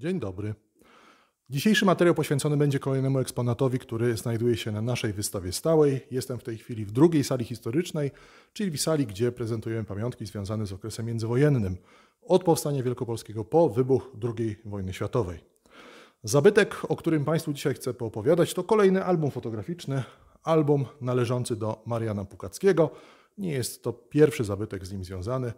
Dzień dobry. Dzisiejszy materiał poświęcony będzie kolejnemu eksponatowi, który znajduje się na naszej wystawie stałej. Jestem w tej chwili w drugiej sali historycznej, czyli w sali, gdzie prezentujemy pamiątki związane z okresem międzywojennym, od powstania wielkopolskiego po wybuch II wojny światowej. Zabytek, o którym Państwu dzisiaj chcę poopowiadać, to kolejny album fotograficzny, album należący do Mariana Pukackiego. Nie jest to pierwszy zabytek z nim związany.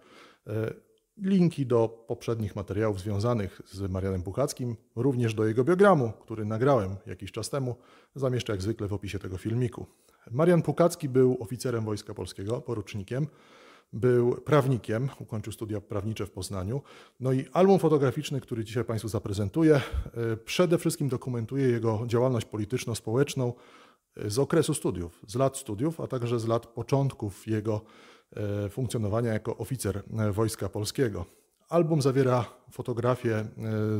E, Linki do poprzednich materiałów związanych z Marianem Puchackim, również do jego biogramu, który nagrałem jakiś czas temu, zamieszczę jak zwykle w opisie tego filmiku. Marian Pukacki był oficerem Wojska Polskiego, porucznikiem, był prawnikiem, ukończył studia prawnicze w Poznaniu. No i album fotograficzny, który dzisiaj Państwu zaprezentuję, y, przede wszystkim dokumentuje jego działalność polityczno-społeczną y, z okresu studiów, z lat studiów, a także z lat początków jego E, funkcjonowania jako oficer e, Wojska Polskiego. Album zawiera fotografie e,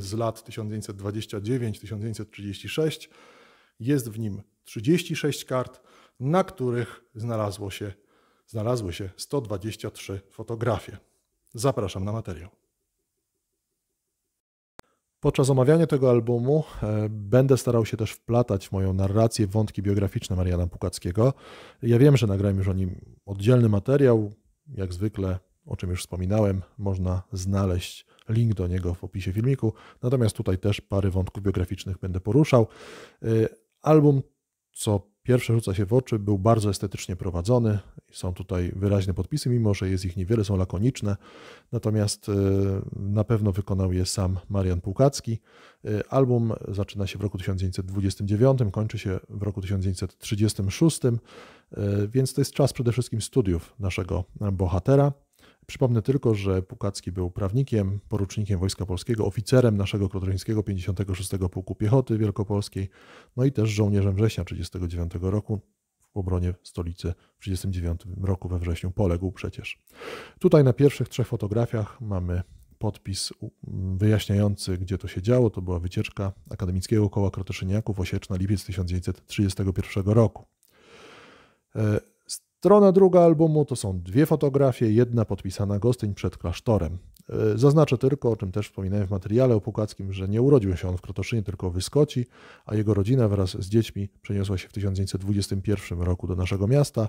z lat 1929-1936. Jest w nim 36 kart, na których znalazło się, znalazły się 123 fotografie. Zapraszam na materiał. Podczas omawiania tego albumu e, będę starał się też wplatać w moją narrację wątki biograficzne Mariana Pukackiego. Ja wiem, że nagrałem już o nim oddzielny materiał. Jak zwykle, o czym już wspominałem, można znaleźć link do niego w opisie filmiku. Natomiast tutaj też parę wątków biograficznych będę poruszał. E, album, co Pierwsze rzuca się w oczy, był bardzo estetycznie prowadzony. Są tutaj wyraźne podpisy, mimo że jest ich niewiele, są lakoniczne. Natomiast e, na pewno wykonał je sam Marian Pułkacki. E, album zaczyna się w roku 1929, kończy się w roku 1936, e, więc to jest czas przede wszystkim studiów naszego bohatera. Przypomnę tylko, że Pukacki był prawnikiem, porucznikiem Wojska Polskiego, oficerem naszego Krotrońskiego 56. Pułku Piechoty Wielkopolskiej, no i też żołnierzem września 1939 roku w obronie stolicy w 1939 roku we wrześniu poległ przecież. Tutaj na pierwszych trzech fotografiach mamy podpis wyjaśniający, gdzie to się działo. To była wycieczka Akademickiego Koła Krotoszyniaków Osieczna, lipiec 1931 roku. E, Strona druga albumu to są dwie fotografie, jedna podpisana gosteń przed klasztorem. E, zaznaczę tylko, o czym też wspominałem w materiale o Pukackim, że nie urodził się on w Krotoszynie, tylko w Wyskoci, a jego rodzina wraz z dziećmi przeniosła się w 1921 roku do naszego miasta.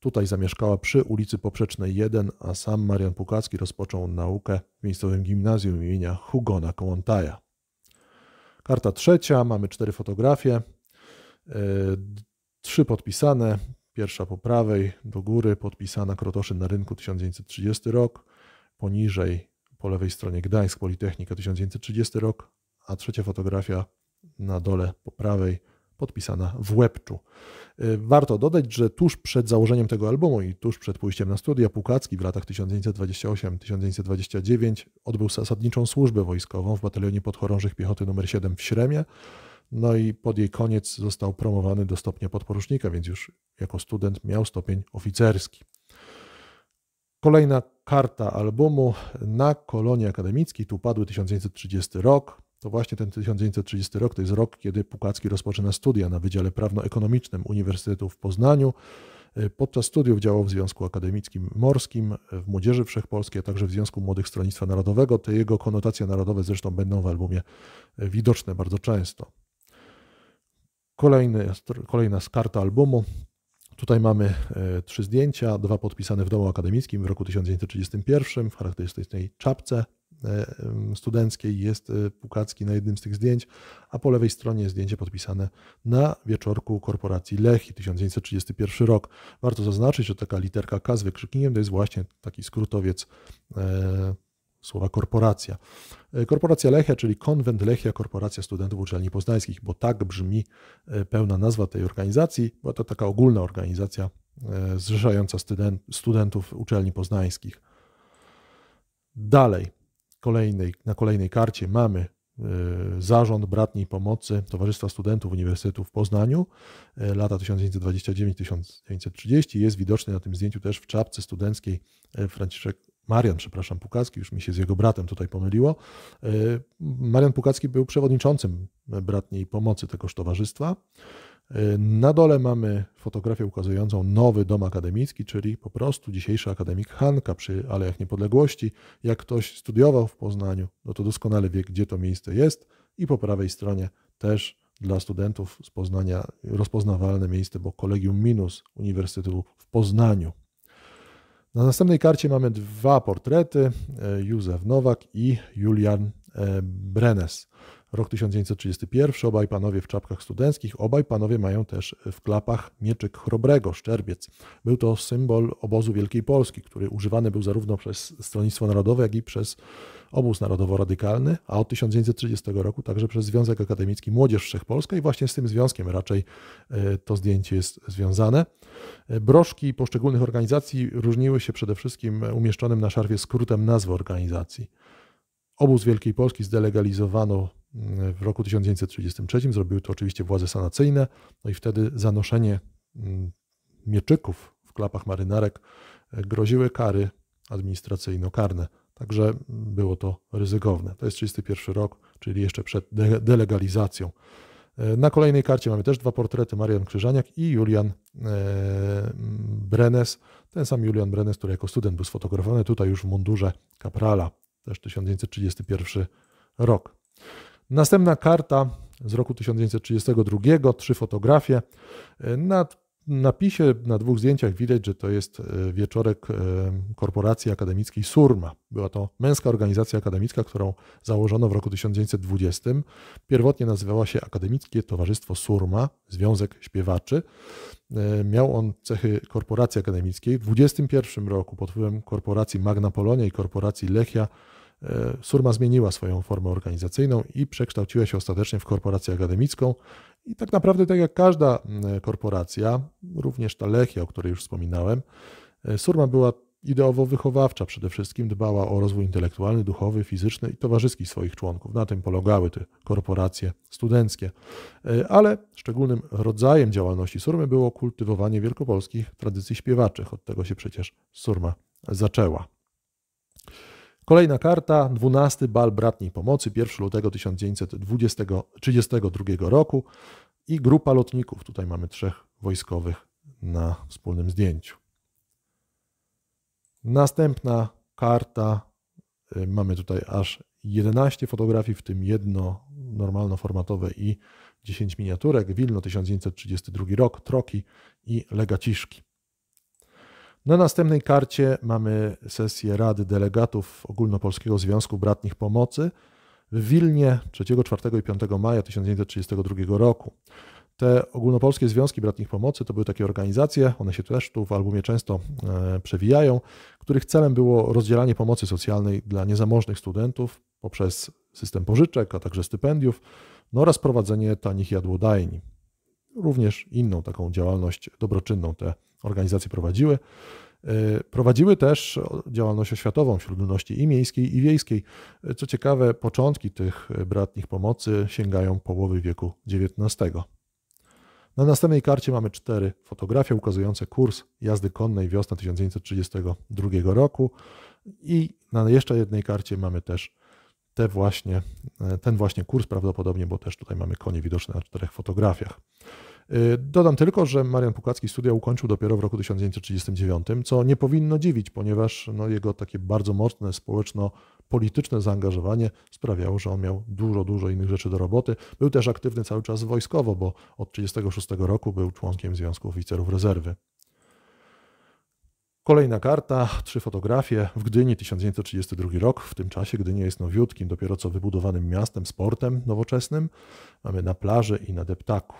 Tutaj zamieszkała przy ulicy Poprzecznej 1, a sam Marian Pukacki rozpoczął naukę w miejscowym gimnazjum imienia Hugona Kołontaja. Karta trzecia, mamy cztery fotografie, yy, trzy podpisane, Pierwsza po prawej do góry, podpisana Krotoszyn na rynku 1930 rok, poniżej po lewej stronie Gdańsk Politechnika 1930 rok, a trzecia fotografia na dole po prawej podpisana w Łebczu. Y, warto dodać, że tuż przed założeniem tego albumu i tuż przed pójściem na studia Pukacki w latach 1928-1929 odbył zasadniczą służbę wojskową w batalionie podchorążych piechoty nr 7 w Śremie, no i pod jej koniec został promowany do stopnia podporucznika, więc już jako student miał stopień oficerski. Kolejna karta albumu na kolonie akademickiej, tu padły 1930 rok. To właśnie ten 1930 rok to jest rok, kiedy Pukacki rozpoczyna studia na Wydziale Prawno-Ekonomicznym Uniwersytetu w Poznaniu. Podczas studiów działał w Związku Akademickim Morskim, w Młodzieży Wszechpolskiej, a także w Związku Młodych Stronnictwa Narodowego. Te jego konotacje narodowe zresztą będą w albumie widoczne bardzo często. Kolejny, kolejna z karta albumu. Tutaj mamy e, trzy zdjęcia, dwa podpisane w domu akademickim w roku 1931 w charakterystycznej czapce e, studenckiej jest e, Pukacki na jednym z tych zdjęć, a po lewej stronie jest zdjęcie podpisane na wieczorku korporacji Lechi 1931 rok. Warto zaznaczyć, że taka literka K z wykrzyknikiem to jest właśnie taki skrótowiec słowa korporacja. E, korporacja Lechia, czyli Konwent Lechia, Korporacja Studentów Uczelni Poznańskich, bo tak brzmi e, pełna nazwa tej organizacji, bo to taka ogólna organizacja e, zrzeszająca student, studentów uczelni poznańskich. Dalej, kolejnej, na kolejnej karcie mamy Zarząd Bratniej Pomocy Towarzystwa Studentów Uniwersytetu w Poznaniu lata 1929-1930. Jest widoczny na tym zdjęciu też w czapce studenckiej Franciszek Marian, przepraszam, Pukacki, już mi się z jego bratem tutaj pomyliło. Y, Marian Pukacki był przewodniczącym Bratniej Pomocy tegoż towarzystwa. Y, na dole mamy fotografię ukazującą nowy dom akademicki, czyli po prostu dzisiejszy akademik Hanka przy Alejach Niepodległości. Jak ktoś studiował w Poznaniu, no to doskonale wie, gdzie to miejsce jest. I po prawej stronie też dla studentów z Poznania rozpoznawalne miejsce, bo Kolegium Minus Uniwersytetu w Poznaniu na następnej karcie mamy dwa portrety, e, Józef Nowak i Julian e, Brenes rok 1931, obaj panowie w czapkach studenckich, obaj panowie mają też w klapach mieczyk chrobrego, szczerbiec. Był to symbol obozu Wielkiej Polski, który używany był zarówno przez Stronnictwo Narodowe, jak i przez obóz narodowo-radykalny, a od 1930 roku także przez Związek Akademicki Młodzież Wszechpolska i właśnie z tym związkiem raczej e, to zdjęcie jest związane. E, broszki poszczególnych organizacji różniły się przede wszystkim e, umieszczonym na szarfie skrótem nazwy organizacji. Obóz Wielkiej Polski zdelegalizowano mm, w roku 1933. Zrobiły to oczywiście władze sanacyjne. No i wtedy zanoszenie mm, mieczyków w klapach marynarek e, groziły kary administracyjno-karne. Także mm, było to ryzykowne. To jest 31 rok, czyli jeszcze przed de delegalizacją. E, na kolejnej karcie mamy też dwa portrety: Marian Krzyżaniak i Julian e, Brenes. Ten sam Julian Brenes, który jako student był sfotografowany tutaj już w mundurze kaprala też 1931 rok. Następna karta z roku 1932, trzy fotografie. Na napisie, na dwóch zdjęciach widać, że to jest e, wieczorek e, korporacji akademickiej Surma. Była to męska organizacja akademicka, którą założono w roku 1920. Pierwotnie nazywała się Akademickie Towarzystwo Surma, Związek Śpiewaczy. E, miał on cechy korporacji akademickiej. W 21 roku pod wpływem korporacji Magna Polonia i korporacji Lechia E, Surma zmieniła swoją formę organizacyjną i przekształciła się ostatecznie w korporację akademicką. I tak naprawdę, tak jak każda korporacja, również ta Lechia, o której już wspominałem, e, Surma była ideowo wychowawcza przede wszystkim, dbała o rozwój intelektualny, duchowy, fizyczny i towarzyski swoich członków. Na tym polegały te korporacje studenckie. E, ale szczególnym rodzajem działalności Surmy było kultywowanie wielkopolskich tradycji śpiewaczych. Od tego się przecież Surma zaczęła. Kolejna karta, 12 Bal Bratniej Pomocy, 1 lutego 1932 roku i grupa lotników. Tutaj mamy trzech wojskowych na wspólnym zdjęciu. Następna karta, y, mamy tutaj aż 11 fotografii, w tym jedno normalno-formatowe i 10 miniaturek. Wilno 1932 rok, Troki i Legaciszki. Na następnej karcie mamy sesję Rady Delegatów Ogólnopolskiego Związku Bratnich Pomocy w Wilnie 3, 4 i 5 maja 1932 roku. Te ogólnopolskie związki bratnich pomocy to były takie organizacje, one się też tu w albumie często e, przewijają, których celem było rozdzielanie pomocy socjalnej dla niezamożnych studentów poprzez system pożyczek, a także stypendiów no oraz prowadzenie tanich jadłodajni. Również inną taką działalność dobroczynną te organizacje prowadziły. Y, prowadziły też działalność oświatową wśród ludności i miejskiej, i wiejskiej. Y, co ciekawe, początki tych bratnich pomocy sięgają połowy wieku XIX. Na następnej karcie mamy cztery fotografie ukazujące kurs jazdy konnej wiosna 1932 roku i na jeszcze jednej karcie mamy też te właśnie, ten właśnie kurs prawdopodobnie, bo też tutaj mamy konie widoczne na czterech fotografiach. Y, dodam tylko, że Marian Pukacki studia ukończył dopiero w roku 1939, co nie powinno dziwić, ponieważ no, jego takie bardzo mocne społeczno-polityczne zaangażowanie sprawiało, że on miał dużo, dużo innych rzeczy do roboty. Był też aktywny cały czas wojskowo, bo od 1936 roku był członkiem Związku Oficerów Rezerwy. Kolejna karta, trzy fotografie w Gdyni 1932 rok. W tym czasie Gdynia jest nowiutkim, dopiero co wybudowanym miastem, sportem nowoczesnym. Mamy na plaży i na deptaku.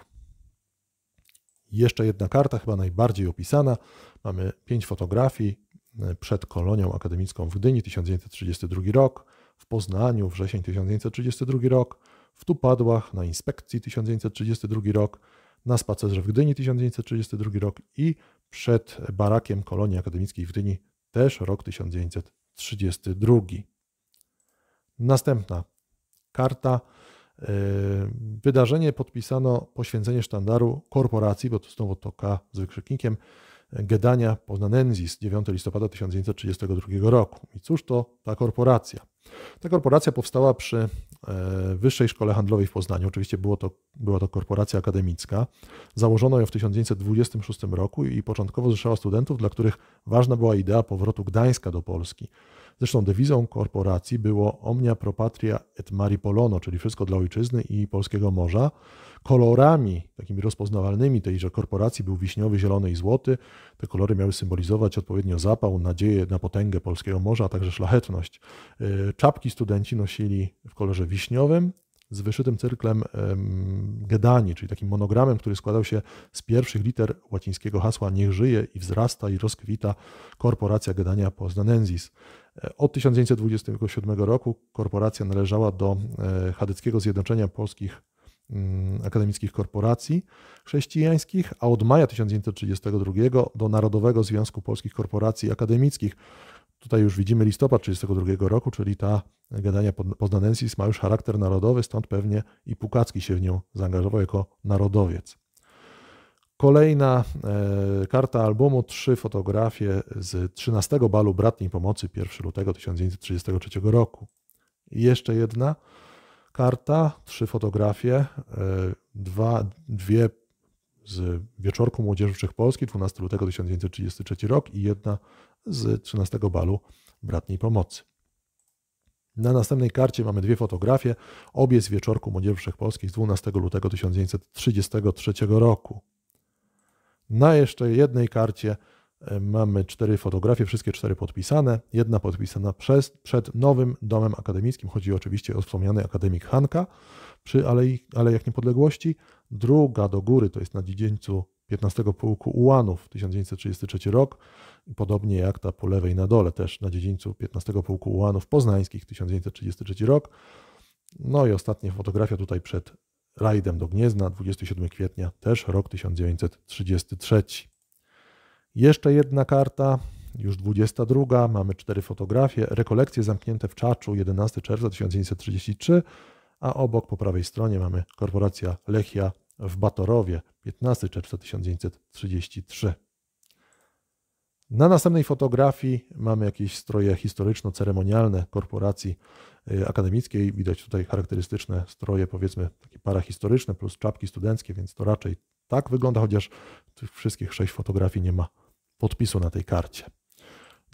Jeszcze jedna karta, chyba najbardziej opisana. Mamy pięć fotografii e, przed kolonią akademicką w Gdyni 1932 rok, w Poznaniu wrzesień 1932 rok, w Tupadłach na inspekcji 1932 rok, na spacerze w Gdyni 1932 rok i przed barakiem kolonii akademickiej w Gdyni też rok 1932. Następna karta Yy, wydarzenie podpisano poświęcenie sztandaru korporacji, bo to znowu to K z wykrzyknikiem, Gedania Poznanensis 9 listopada 1932 roku. I cóż to ta korporacja? Ta korporacja powstała przy e, Wyższej Szkole Handlowej w Poznaniu. Oczywiście było to, była to korporacja akademicka. Założono ją w 1926 roku i początkowo zrzeszała studentów, dla których ważna była idea powrotu Gdańska do Polski. Zresztą dewizą korporacji było omnia pro patria et mari polono, czyli wszystko dla ojczyzny i polskiego morza. Kolorami takimi rozpoznawalnymi tejże korporacji był wiśniowy, zielony i złoty. Te kolory miały symbolizować odpowiednio zapał, nadzieję na potęgę polskiego morza, a także szlachetność. E, czapki studenci nosili w kolorze wiśniowym z wyszytym cyrklem Gedani, czyli takim monogramem, który składał się z pierwszych liter łacińskiego hasła Niech żyje i wzrasta i rozkwita korporacja Gedania Poznanensis. Od 1927 roku korporacja należała do e, Chadeckiego Zjednoczenia Polskich mm, Akademickich Korporacji Chrześcijańskich, a od maja 1932 do Narodowego Związku Polskich Korporacji Akademickich. Tutaj już widzimy listopad 1932 roku, czyli ta gadania Poznanensis ma już charakter narodowy, stąd pewnie i Pukacki się w nią zaangażował jako narodowiec. Kolejna e, karta albumu, trzy fotografie z 13 balu Bratniej Pomocy 1 lutego 1933 roku. I jeszcze jedna karta, trzy fotografie, e, dwa, dwie z Wieczorku Młodzieży polskich 12 lutego 1933 rok i jedna z 13 balu Bratniej Pomocy. Na następnej karcie mamy dwie fotografie, obie z Wieczorku Młodzieży Polskich z 12 lutego 1933 roku. Na jeszcze jednej karcie e, mamy cztery fotografie, wszystkie cztery podpisane. Jedna podpisana przez, przed nowym domem akademickim. Chodzi oczywiście o wspomniany akademik Hanka przy Alei, Alejach Niepodległości. Druga do góry to jest na dziedzińcu 15 pułku Ułanów 1933 rok, podobnie jak ta po lewej na dole, też na dziedzińcu 15 pułku Ułanów Poznańskich 1933 rok. No i ostatnia fotografia tutaj przed rajdem do Gniezna 27 kwietnia, też rok 1933. Jeszcze jedna karta, już 22, mamy cztery fotografie, rekolekcje zamknięte w Czaczu 11 czerwca 1933, a obok po prawej stronie mamy korporacja Lechia w Batorowie 15 czerwca 1933. Na następnej fotografii mamy jakieś stroje historyczno-ceremonialne korporacji e, akademickiej. Widać tutaj charakterystyczne stroje, powiedzmy, takie parahistoryczne plus czapki studenckie, więc to raczej tak wygląda, chociaż tych wszystkich sześć fotografii nie ma podpisu na tej karcie.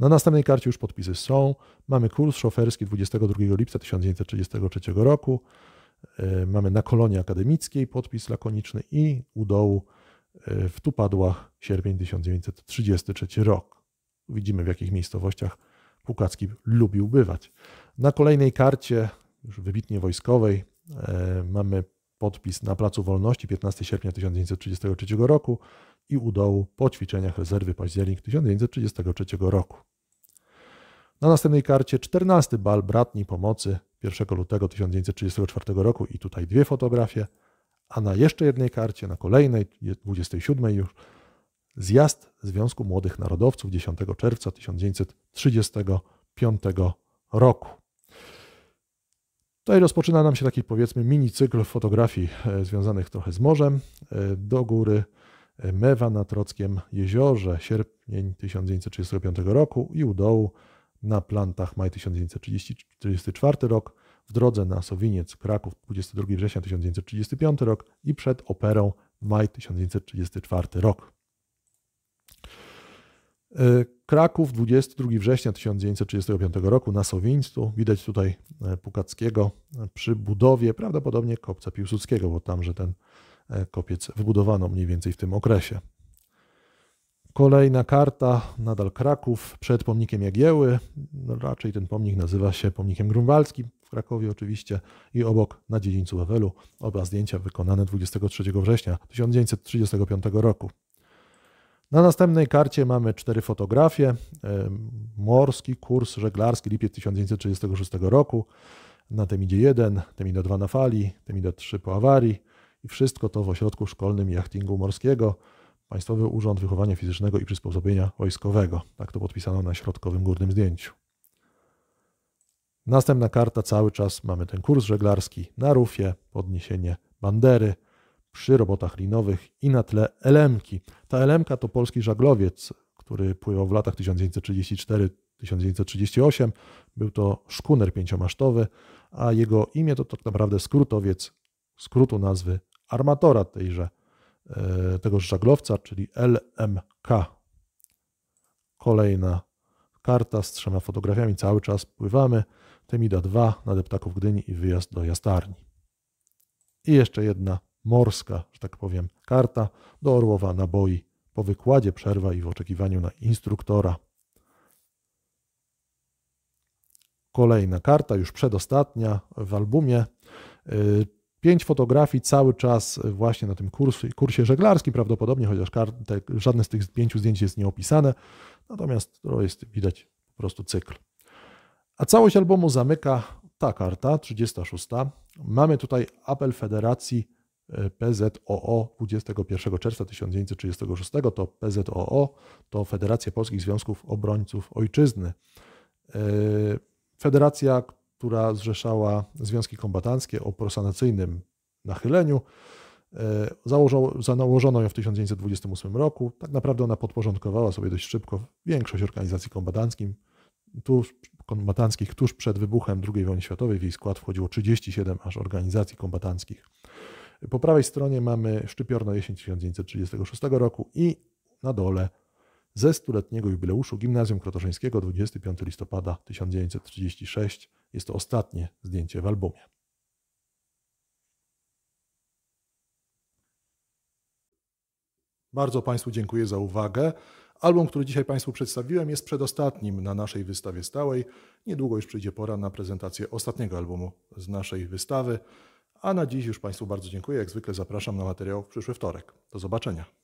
Na następnej karcie już podpisy są. Mamy kurs szoferski 22 lipca 1933 roku. E, mamy na kolonie akademickiej podpis lakoniczny i u dołu Y, w Tupadłach, sierpień 1933 rok. Widzimy w jakich miejscowościach Pukacki lubił bywać. Na kolejnej karcie, już wybitnie wojskowej, y, mamy podpis na Placu Wolności 15 sierpnia 1933 roku i u dołu po ćwiczeniach rezerwy październik 1933 roku. Na następnej karcie 14 bal bratni pomocy 1 lutego 1934 roku i tutaj dwie fotografie a na jeszcze jednej karcie, na kolejnej, 27 już, zjazd Związku Młodych Narodowców 10 czerwca 1935 roku. Tutaj rozpoczyna nam się taki powiedzmy mini cykl fotografii e, związanych trochę z morzem. E, do góry e, Mewa na Trockiem Jeziorze, sierpień 1935 roku i u dołu na plantach maj 1934 rok, w drodze na Sowiniec Kraków 22 września 1935 rok i przed operą maj 1934 rok. E, Kraków 22 września 1935 roku na Sowińcu. Widać tutaj e, Pukackiego e, przy budowie prawdopodobnie kopca Piłsudskiego, bo tamże ten kopiec wybudowano mniej więcej w tym okresie. Kolejna karta, nadal Kraków, przed pomnikiem Jagieły. No, raczej ten pomnik nazywa się pomnikiem grunwaldzkim. Krakowie oczywiście i obok na dziedzińcu Wawelu. Oba zdjęcia wykonane 23 września 1935 roku. Na następnej karcie mamy cztery fotografie. Morski kurs żeglarski lipiec 1936 roku. Na Temidzie 1, Temida 2 na fali, Temida 3 po awarii i wszystko to w ośrodku szkolnym jachtingu morskiego. Państwowy Urząd Wychowania Fizycznego i Przysposobienia Wojskowego. Tak to podpisano na środkowym górnym zdjęciu. Następna karta cały czas mamy ten kurs żeglarski na rufie, podniesienie bandery przy robotach linowych i na tle elemki. Ta elemka to polski żaglowiec, który pływał w latach 1934-1938. Był to szkuner pięciomasztowy, a jego imię to tak naprawdę skrótowiec skrótu nazwy armatora tejże, e, tegoż żaglowca, czyli LMK. Kolejna karta z trzema fotografiami, cały czas pływamy. Temida 2 na deptaków Gdyni i wyjazd do Jastarni. I jeszcze jedna morska, że tak powiem, karta do Orłowa naboi. Po wykładzie przerwa i w oczekiwaniu na instruktora. Kolejna karta, już przedostatnia w albumie. Y, Pięć fotografii cały czas e, właśnie na tym kursie, kursie żeglarskim prawdopodobnie, chociaż żadne z tych pięciu zdjęć jest nieopisane, natomiast to jest widać po prostu cykl. A całość albumu zamyka ta karta, 36. Mamy tutaj apel Federacji e, PZOO 21 czerwca 1936. To PZOO to Federacja Polskich Związków Obrońców Ojczyzny. E, Federacja, która zrzeszała związki kombatanckie o prosanacyjnym nachyleniu. E, założono, ją w 1928 roku. Tak naprawdę ona podporządkowała sobie dość szybko większość organizacji kombatanckich. Tuż, kombatanckich tuż przed wybuchem II wojny światowej w jej skład wchodziło 37 aż organizacji kombatanckich. Po prawej stronie mamy szczypiorno jesień 1936 roku i na dole ze stuletniego jubileuszu Gimnazjum Krotoszyńskiego 25 listopada 1936 jest to ostatnie zdjęcie w albumie. Bardzo Państwu dziękuję za uwagę. Album, który dzisiaj Państwu przedstawiłem, jest przedostatnim na naszej wystawie stałej. Niedługo już przyjdzie pora na prezentację ostatniego albumu z naszej wystawy. A na dziś już Państwu bardzo dziękuję. Jak zwykle zapraszam na materiał w przyszły wtorek. Do zobaczenia.